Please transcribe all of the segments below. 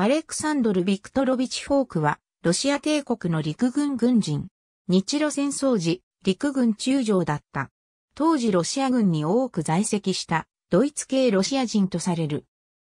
アレクサンドル・ビクトロビチ・フォークは、ロシア帝国の陸軍軍人。日露戦争時、陸軍中将だった。当時ロシア軍に多く在籍した、ドイツ系ロシア人とされる。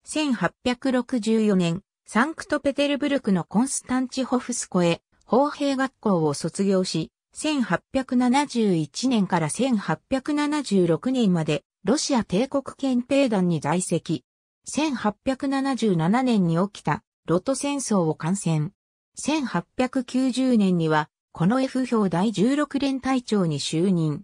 1864年、サンクトペテルブルクのコンスタンチホフスコへ、砲兵学校を卒業し、1871年から1876年まで、ロシア帝国憲兵団に在籍。1877年に起きたロト戦争を観戦。1890年には、この F 表第16連隊長に就任。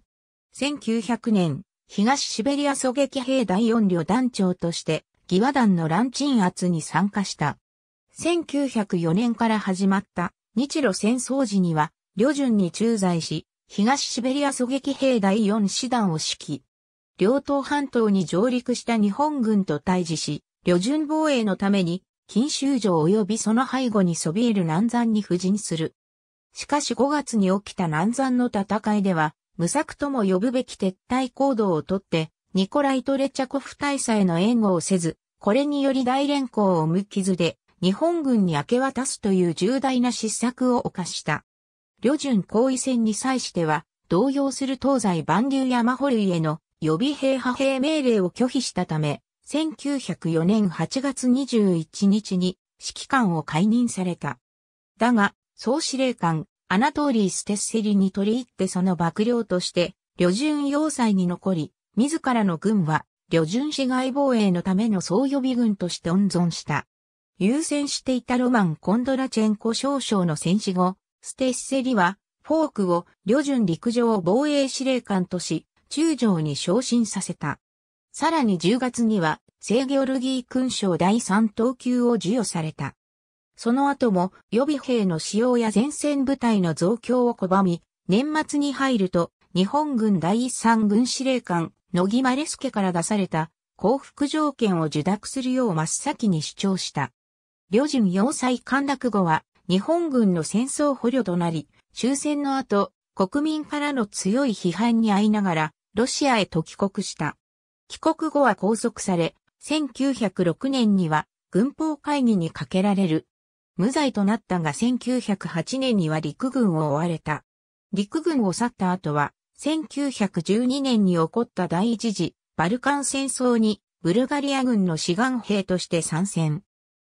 1900年、東シベリア狙撃兵第4旅団長として、義和団のラチ鎮圧に参加した。1904年から始まった日露戦争時には、旅順に駐在し、東シベリア狙撃兵第4師団を指揮。両島半島に上陸した日本軍と対峙し、旅順防衛のために、錦州城及びその背後にそびえる南山に布陣する。しかし5月に起きた南山の戦いでは、無策とも呼ぶべき撤退行動をとって、ニコライト・レチャコフ大佐への援護をせず、これにより大連行を無傷で、日本軍に明け渡すという重大な失策を犯した。旅順行為戦に際しては、動揺する東西万流山堀への予備兵派兵命令を拒否したため、1904年8月21日に指揮官を解任された。だが、総司令官、アナトーリー・ステッセリに取り入ってその幕僚として、旅順要塞に残り、自らの軍は、旅順市外防衛のための総予備軍として温存した。優先していたロマン・コンドラチェンコ少将の戦死後、ステッセリは、フォークを旅順陸上防衛司令官とし、中将に昇進させた。さらに10月には、聖御ルギー勲章第3等級を授与された。その後も予備兵の使用や前線部隊の増強を拒み、年末に入ると、日本軍第3三軍司令官、野木ス助から出された降伏条件を受諾するよう真っ先に主張した。旅順要塞陥落後は、日本軍の戦争捕虜となり、終戦の後、国民からの強い批判に遭いながら、ロシアへと帰国した。帰国後は拘束され、1906年には軍法会議にかけられる。無罪となったが1908年には陸軍を追われた。陸軍を去った後は、1912年に起こった第一次バルカン戦争にブルガリア軍の志願兵として参戦。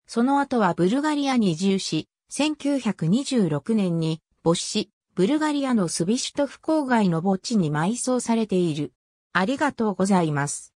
その後はブルガリアに移住し、1926年に没死、ブルガリアのスビシュトフ郊外の墓地に埋葬されている。ありがとうございます。